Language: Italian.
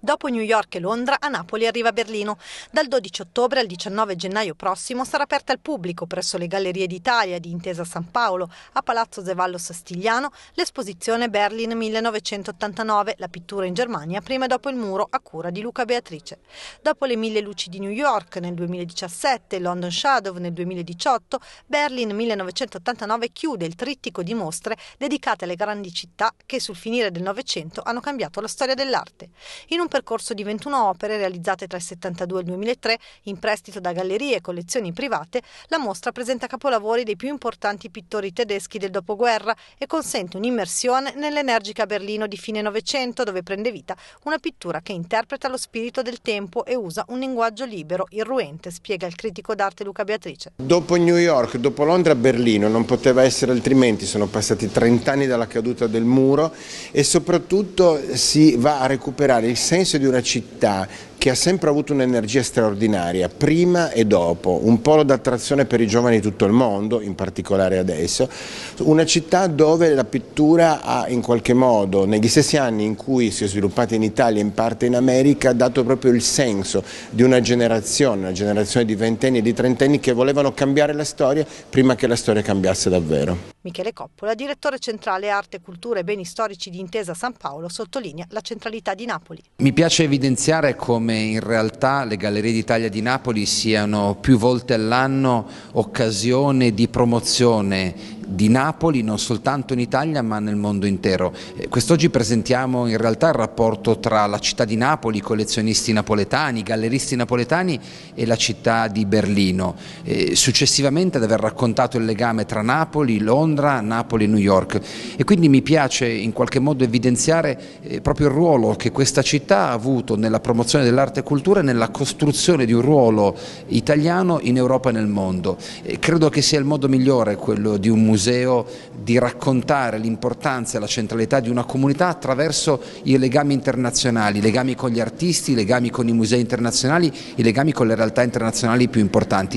Dopo New York e Londra, a Napoli arriva Berlino. Dal 12 ottobre al 19 gennaio prossimo sarà aperta al pubblico presso le Gallerie d'Italia di Intesa San Paolo, a Palazzo Zevallo Sastigliano, l'esposizione Berlin 1989, la pittura in Germania prima e dopo il muro, a cura di Luca Beatrice. Dopo le mille luci di New York nel 2017, London Shadow nel 2018, Berlin 1989 chiude il trittico di mostre dedicate alle grandi città che sul finire del Novecento hanno cambiato la storia dell'arte. In un un percorso di 21 opere realizzate tra il 72 e il 2003 in prestito da gallerie e collezioni private, la mostra presenta capolavori dei più importanti pittori tedeschi del dopoguerra e consente un'immersione nell'energica Berlino di fine Novecento dove prende vita una pittura che interpreta lo spirito del tempo e usa un linguaggio libero, irruente, spiega il critico d'arte Luca Beatrice. Dopo New York, dopo Londra, Berlino non poteva essere altrimenti, sono passati 30 anni dalla caduta del muro e soprattutto si va a recuperare il senso consenso di una città che ha sempre avuto un'energia straordinaria, prima e dopo, un polo d'attrazione per i giovani di tutto il mondo, in particolare adesso, una città dove la pittura ha in qualche modo, negli stessi anni in cui si è sviluppata in Italia e in parte in America, dato proprio il senso di una generazione, una generazione di ventenni e di trentenni che volevano cambiare la storia prima che la storia cambiasse davvero. Michele Coppola, direttore centrale Arte, Cultura e Beni Storici di Intesa San Paolo, sottolinea la centralità di Napoli. Mi piace evidenziare come come in realtà le Gallerie d'Italia di Napoli siano più volte all'anno occasione di promozione di Napoli non soltanto in Italia ma nel mondo intero. Eh, quest'oggi presentiamo in realtà il rapporto tra la città di Napoli, i collezionisti napoletani, i galleristi napoletani e la città di Berlino. Eh, successivamente ad aver raccontato il legame tra Napoli, Londra, Napoli e New York e quindi mi piace in qualche modo evidenziare eh, proprio il ruolo che questa città ha avuto nella promozione dell'arte e cultura e nella costruzione di un ruolo italiano in Europa e nel mondo. Credo che sia il modo migliore quello di un museo museo di raccontare l'importanza e la centralità di una comunità attraverso i legami internazionali, i legami con gli artisti, i legami con i musei internazionali, i legami con le realtà internazionali più importanti.